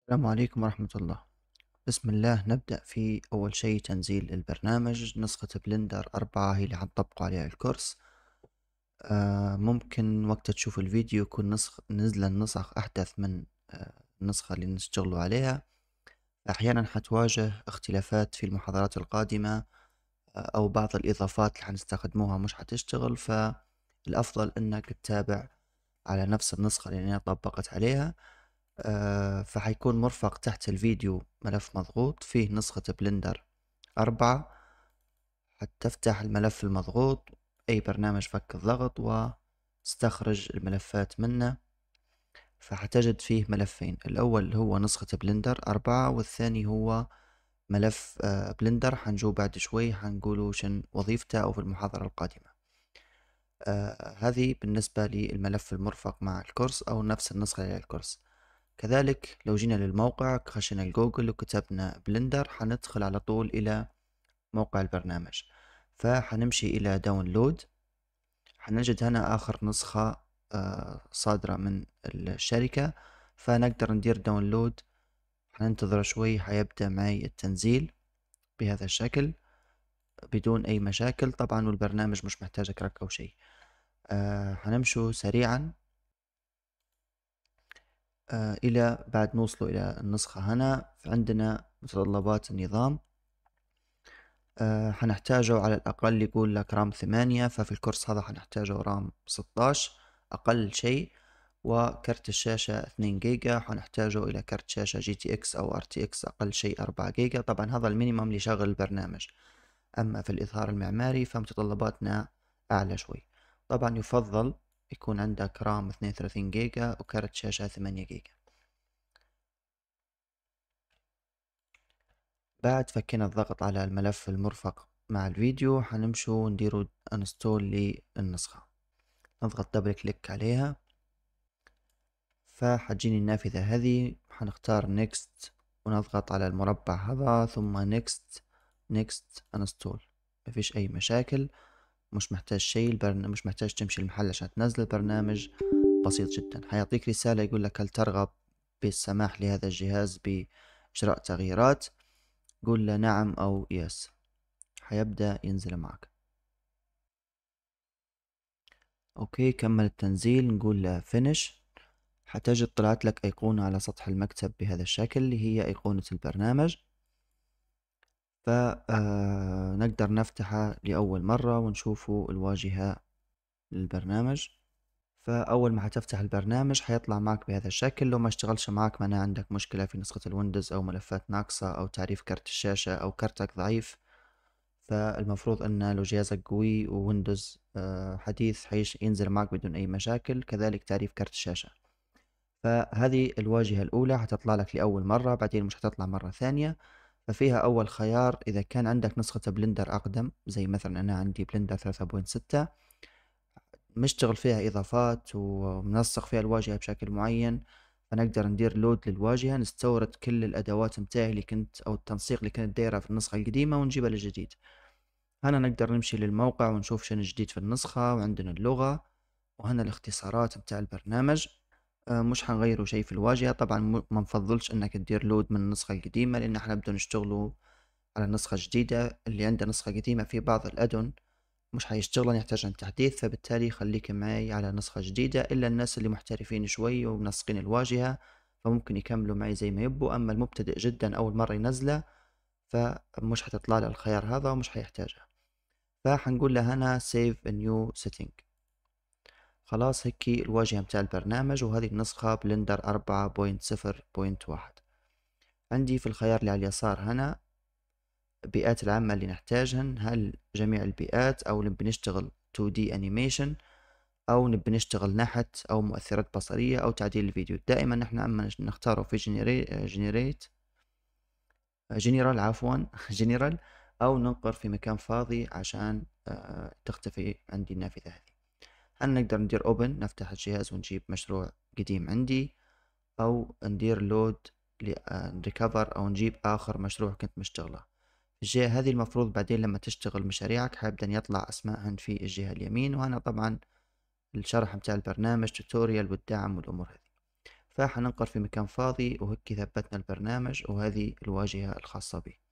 السلام عليكم ورحمة الله بسم الله نبدأ في أول شيء تنزيل البرنامج نسخة بلندر أربعة هي اللي حنطبق عليها الكورس آه ممكن وقت تشوف الفيديو يكون نسخ نزل النسخ أحدث من آه النسخة اللي نشتغلوا عليها أحيانا حتواجه اختلافات في المحاضرات القادمة آه أو بعض الإضافات اللي حنستخدموها مش حتشتغل فالأفضل أنك تتابع على نفس النسخة اللي أنا طبقت عليها آه، فحيكون مرفق تحت الفيديو ملف مضغوط فيه نسخة بلندر أربعة حتفتح الملف المضغوط أي برنامج فك الضغط واستخرج الملفات منه فحتجد فيه ملفين الأول هو نسخة بلندر أربعة والثاني هو ملف آه، بلندر حنجو بعد شوي حنقوله شن وظيفته أو في المحاضرة القادمة آه، هذه بالنسبة للملف المرفق مع الكورس أو نفس النسخة للكورس كذلك لو جينا للموقع خشينا الجوجل وكتبنا بلندر حندخل على طول إلى موقع البرنامج فحنمشي إلى داونلود حنجد هنا آخر نسخة آه، صادرة من الشركة فنقدر ندير داونلود حننتظر شوي حيبدأ معي التنزيل بهذا الشكل بدون أي مشاكل طبعا والبرنامج مش محتاج أكرك أو شيء آه، حنمشو سريعا آه، إلى بعد نوصلوا إلى النسخة هنا عندنا متطلبات النظام آه، حنحتاجه على الأقل يقول لك رام ثمانية ففي الكورس هذا حنحتاجه رام ستاش أقل شيء وكرت الشاشة اثنين جيجا حنحتاجه إلى كرت شاشة جي تي اكس أو ار تي اكس أقل شيء أربعة جيجا طبعا هذا المينيمم اللي يشغل البرنامج أما في الإظهار المعماري فمتطلباتنا أعلى شوي طبعا يفضل يكون عندك رام اثنين وثلاثين جيجا وكارت شاشة ثمانية جيجا بعد فكينا الضغط على الملف المرفق مع الفيديو حنمشو نديرو انستول للنسخة نضغط دبل كليك عليها فحتجيني النافذة هذه حنختار نيكست ونضغط على المربع هذا ثم نيكست نيكست انستول مفيش اي مشاكل مش محتاج شيء البرن... مش محتاج تمشي المحل عشان تنزل البرنامج بسيط جدا حيعطيك رسالة يقول لك هل ترغب بالسماح لهذا الجهاز بإجراء تغييرات قول له نعم أو يس حيبدأ ينزل معك أوكي كمل التنزيل نقول له فينش حتجد طلعت لك أيقونة على سطح المكتب بهذا الشكل اللي هي أيقونة البرنامج فنقدر نفتحه لأول مرة ونشوف الواجهة للبرنامج فأول ما هتفتح البرنامج هيطلع معك بهذا الشكل لو ما اشتغلش معك معناه عندك مشكلة في نسخة الويندوز أو ملفات ناقصة أو تعريف كارت الشاشة أو كارتك ضعيف فالمفروض أن لو جهازك قوي وويندوز حديث ينزل معك بدون أي مشاكل كذلك تعريف كارت الشاشة فهذه الواجهة الأولى هتطلع لك لأول مرة بعدين مش هتطلع مرة ثانية ففيها أول خيار إذا كان عندك نسخة بلندر أقدم زي مثلا أنا عندي بلندر ثلاثة بوينت ستة مشتغل فيها إضافات ومنسق فيها الواجهة بشكل معين فنقدر ندير لود للواجهة نستورد كل الأدوات متاعي اللي كنت أو التنسيق اللي كنت دايره في النسخة القديمة ونجيبها للجديد هنا نقدر نمشي للموقع ونشوف شنو جديد في النسخة وعندنا اللغة وهنا الاختصارات متاع البرنامج مش هنغيره شيء في الواجهة طبعا ما نفضلش انك تدير لود من النسخة القديمة لان احنا بدنا نشتغلوا على نسخة جديدة اللي عنده نسخة قديمة في بعض الادون مش حيشتغلن يحتاج عن تحديث فبالتالي خليك معي على نسخة جديدة إلا الناس اللي محترفين شوي ومنسقين الواجهة فممكن يكملوا معي زي ما يبوا أما المبتدئ جدا أول مرة ينزله فمش حتطلع له الخيار هذا ومش حيحتاجه فحنقول له هنا save a new setting خلاص هيك الواجهة متاع البرنامج وهذه النسخة بلندر أربعة بوينت صفر بوينت واحد عندي في الخيار اللي على اليسار هنا البيئات العامة اللي نحتاجهن هل جميع البيئات أو نبي نشتغل 2D أنيميشن أو نبي نشتغل نحت أو مؤثرات بصرية أو تعديل الفيديو دائما نحن أما نختاره في جنريت جنرال عفوا جنرال أو ننقر في مكان فاضي عشان آه، تختفي عندي النافذة هذه هل نقدر ندير اوبن نفتح الجهاز ونجيب مشروع قديم عندي او ندير لود لريكفر آه، او نجيب اخر مشروع كنت مشتغله الجهة هذه المفروض بعدين لما تشتغل مشاريعك حيبدا يطلع اسمائهن في الجهة اليمين وهنا طبعا الشرح متاع البرنامج توتوريال والدعم والامور هذه فحننقر في مكان فاضي وهكي ثبتنا البرنامج وهذه الواجهة الخاصة به